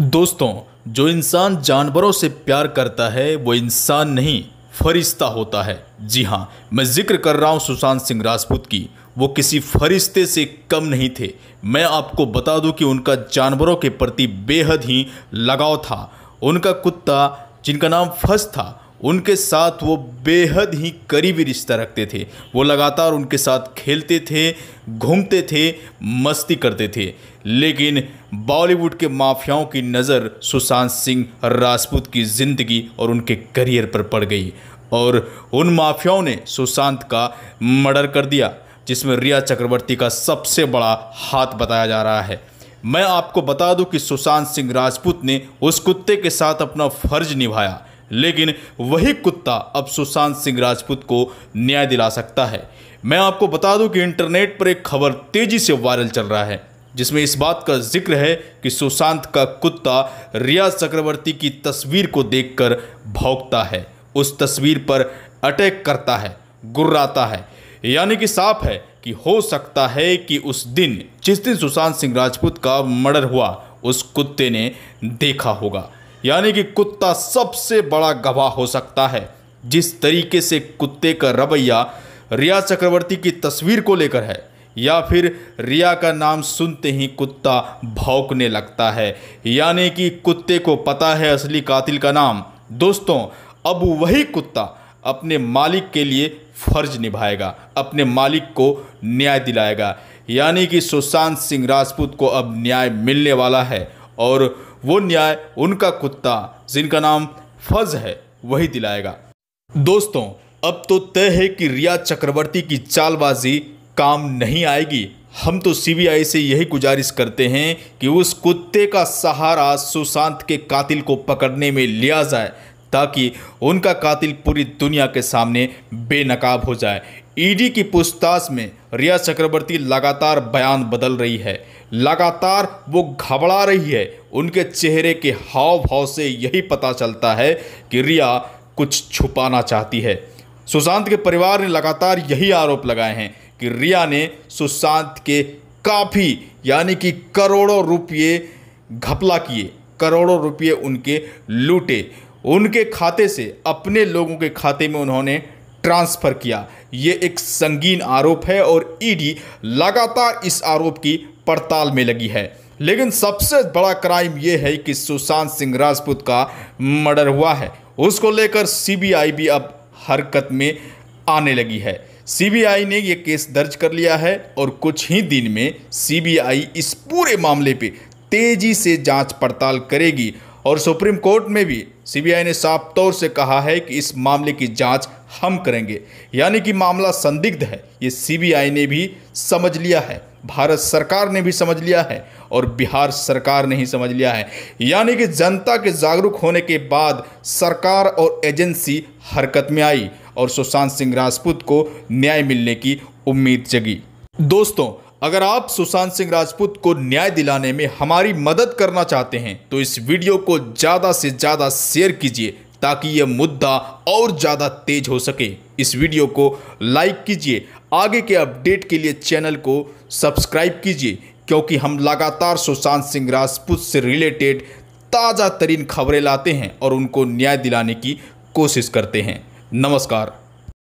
दोस्तों जो इंसान जानवरों से प्यार करता है वो इंसान नहीं फरिश्ता होता है जी हाँ मैं जिक्र कर रहा हूँ सुशांत सिंह राजपूत की वो किसी फरिश्ते से कम नहीं थे मैं आपको बता दूं कि उनका जानवरों के प्रति बेहद ही लगाव था उनका कुत्ता जिनका नाम फस था उनके साथ वो बेहद ही करीबी रिश्ता रखते थे वो लगातार उनके साथ खेलते थे घूमते थे मस्ती करते थे लेकिन बॉलीवुड के माफियाओं की नज़र सुशांत सिंह राजपूत की ज़िंदगी और उनके करियर पर पड़ गई और उन माफियाओं ने सुशांत का मर्डर कर दिया जिसमें रिया चक्रवर्ती का सबसे बड़ा हाथ बताया जा रहा है मैं आपको बता दूं कि सुशांत सिंह राजपूत ने उस कुत्ते के साथ अपना फर्ज निभाया लेकिन वही कुत्ता अब सुशांत सिंह राजपूत को न्याय दिला सकता है मैं आपको बता दूं कि इंटरनेट पर एक खबर तेजी से वायरल चल रहा है जिसमें इस बात का जिक्र है कि सुशांत का कुत्ता रिया चक्रवर्ती की तस्वीर को देखकर भौंकता है उस तस्वीर पर अटैक करता है गुर्राता है यानी कि साफ है कि हो सकता है कि उस दिन जिस दिन सुशांत सिंह राजपूत का मर्डर हुआ उस कुत्ते ने देखा होगा यानी कि कुत्ता सबसे बड़ा गवाह हो सकता है जिस तरीके से कुत्ते का रवैया रिया चक्रवर्ती की तस्वीर को लेकर है या फिर रिया का नाम सुनते ही कुत्ता भौंकने लगता है यानी कि कुत्ते को पता है असली कातिल का नाम दोस्तों अब वही कुत्ता अपने मालिक के लिए फर्ज निभाएगा अपने मालिक को न्याय दिलाएगा यानी कि सुशांत सिंह राजपूत को अब न्याय मिलने वाला है और वो न्याय उनका कुत्ता जिनका नाम फज है वही दिलाएगा दोस्तों अब तो तय है कि रिया चक्रवर्ती की चालबाजी काम नहीं आएगी हम तो सीबीआई से यही गुजारिश करते हैं कि उस कुत्ते का सहारा सुशांत के कातिल को पकड़ने में लिया जाए ताकि उनका कातिल पूरी दुनिया के सामने बेनकाब हो जाए ईडी की पूछताछ में रिया चक्रवर्ती लगातार बयान बदल रही है लगातार वो घबरा रही है उनके चेहरे के हाव भाव से यही पता चलता है कि रिया कुछ छुपाना चाहती है सुशांत के परिवार ने लगातार यही आरोप लगाए हैं कि रिया ने सुशांत के काफ़ी यानी कि करोड़ों रुपये घपला किए करोड़ों रुपये उनके लूटे उनके खाते से अपने लोगों के खाते में उन्होंने ट्रांसफ़र किया ये एक संगीन आरोप है और ईडी लगातार इस आरोप की पड़ताल में लगी है लेकिन सबसे बड़ा क्राइम ये है कि सुशांत सिंह राजपूत का मर्डर हुआ है उसको लेकर सीबीआई भी अब हरकत में आने लगी है सीबीआई ने यह केस दर्ज कर लिया है और कुछ ही दिन में सीबीआई इस पूरे मामले पे तेजी से जांच पड़ताल करेगी और सुप्रीम कोर्ट में भी सीबीआई ने साफ तौर से कहा है कि इस मामले की जांच हम करेंगे यानी कि मामला संदिग्ध है ये सीबीआई ने भी समझ लिया है भारत सरकार ने भी समझ लिया है और बिहार सरकार ने ही समझ लिया है यानी कि जनता के जागरूक होने के बाद सरकार और एजेंसी हरकत में आई और सुशांत सिंह राजपूत को न्याय मिलने की उम्मीद जगी दोस्तों अगर आप सुशांत सिंह राजपूत को न्याय दिलाने में हमारी मदद करना चाहते हैं तो इस वीडियो को ज़्यादा से ज़्यादा शेयर कीजिए ताकि यह मुद्दा और ज़्यादा तेज हो सके इस वीडियो को लाइक कीजिए आगे के अपडेट के लिए चैनल को सब्सक्राइब कीजिए क्योंकि हम लगातार सुशांत सिंह राजपूत से रिलेटेड ताज़ा तरीन खबरें लाते हैं और उनको न्याय दिलाने की कोशिश करते हैं नमस्कार